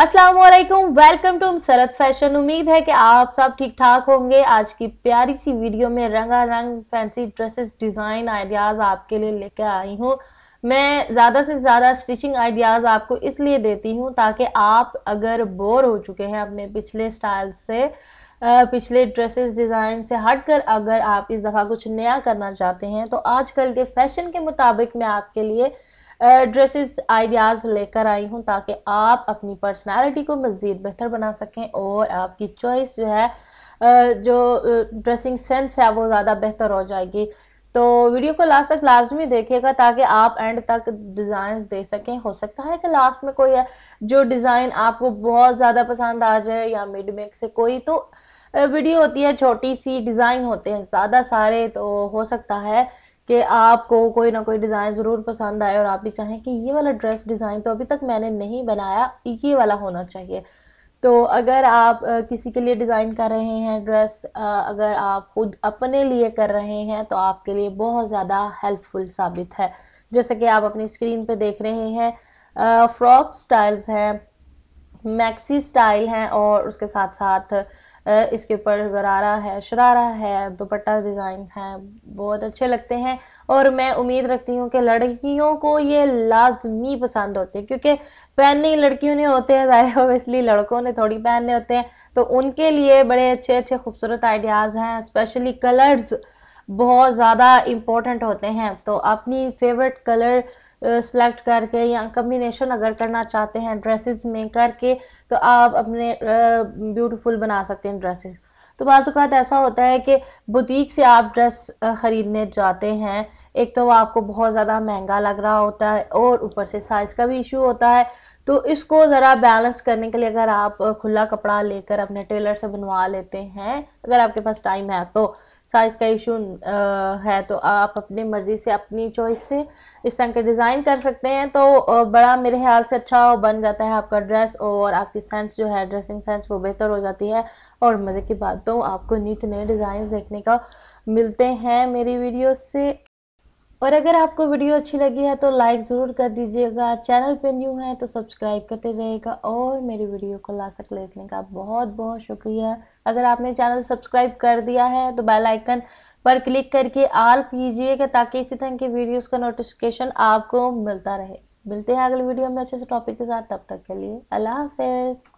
Aslam welcome to Surat fashion उम्मीद है कि आप सब ठीक ठाक होंगे आज की प्यारी सी वीडियो में रंगा रंग फैंसी ड्रेसेस डिज़ाइन आइडियाज़ आपके लिए लेकर आई हूँ मैं ज़्यादा से ज़्यादा स्टिचिंग आइडियाज़ आपको इसलिए देती हूँ ताकि आप अगर बोर हो चुके हैं अपने पिछले स्टाइल से पिछले ड्रेसेस डिज़ाइन से हटकर अगर आप इस दफ़ा कुछ नया करना चाहते हैं तो आजकल के फैशन के मुताबिक मैं आपके लिए ड्रेसेस आइडियाज़ लेकर आई हूँ ताकि आप अपनी पर्सनालिटी को मज़ीद बेहतर बना सकें और आपकी चॉइस जो है जो ड्रेसिंग सेंस है वो ज़्यादा बेहतर हो जाएगी तो वीडियो को लास्ट तक लाजमी देखिएगा ताकि आप एंड तक डिज़ाइन दे सकें हो सकता है कि लास्ट में कोई है जो डिज़ाइन आपको बहुत ज़्यादा पसंद आ जाए या मिड मेक से कोई तो वीडियो होती है छोटी सी डिज़ाइन होते हैं ज़्यादा सारे तो हो सकता है कि आपको कोई ना कोई डिज़ाइन ज़रूर पसंद आए और आप भी चाहें कि ये वाला ड्रेस डिज़ाइन तो अभी तक मैंने नहीं बनाया ये वाला होना चाहिए तो अगर आप किसी के लिए डिज़ाइन कर रहे हैं ड्रेस अगर आप खुद अपने लिए कर रहे हैं तो आपके लिए बहुत ज़्यादा हेल्पफुल साबित है जैसे कि आप अपनी स्क्रीन पे देख रहे हैं फ्रॉक स्टाइल्स हैं मैक्सी स्टाइल हैं और उसके साथ साथ इसके ऊपर गरारा है शरारा है दुपट्टा डिज़ाइन है बहुत अच्छे लगते हैं और मैं उम्मीद रखती हूँ कि लड़कियों को ये लाजमी पसंद होते हैं क्योंकि पहनने लड़कियों ने होते हैं ज़ाहिर ओबियसली लड़कों ने थोड़ी पहनने होते हैं तो उनके लिए बड़े अच्छे अच्छे खूबसूरत आइडियाज़ हैं स्पेशली कलर्स बहुत ज़्यादा इम्पोर्टेंट होते हैं तो अपनी फेवरेट कलर सेलेक्ट करके या कम्बिनेशन अगर करना चाहते हैं ड्रेसेस में करके तो आप अपने ब्यूटीफुल बना सकते हैं ड्रेसेस तो बाज़ात ऐसा होता है कि बुटीक से आप ड्रेस ख़रीदने जाते हैं एक तो वह आपको बहुत ज़्यादा महंगा लग रहा होता है और ऊपर से साइज़ का भी इशू होता है तो इसको ज़रा बैलेंस करने के लिए अगर आप खुला कपड़ा लेकर अपने टेलर से बनवा लेते हैं अगर आपके पास टाइम है तो साइज़ का इशू है तो आप अपनी मर्ज़ी से अपनी चॉइस से इस तरह के डिज़ाइन कर सकते हैं तो बड़ा मेरे ख्याल से अच्छा बन जाता है आपका ड्रेस और आपकी सेंस जो है ड्रेसिंग सेंस वो बेहतर हो जाती है और मज़े की बात तो आपको नीत नए डिज़ाइन देखने का मिलते हैं मेरी वीडियो से और अगर आपको वीडियो अच्छी लगी है तो लाइक ज़रूर कर दीजिएगा चैनल पे न्यू है तो सब्सक्राइब करते जाइएगा और मेरी वीडियो को लास्ट तक देखने का बहुत बहुत शुक्रिया अगर आपने चैनल सब्सक्राइब कर दिया है तो बेल आइकन पर क्लिक करके आल कीजिएगा ताकि इसी तरह की वीडियोस का नोटिफिकेशन आपको मिलता रहे मिलते हैं अगले वीडियो में अच्छे से टॉपिक के साथ तब तक के लिए अल्लाह हाफिज़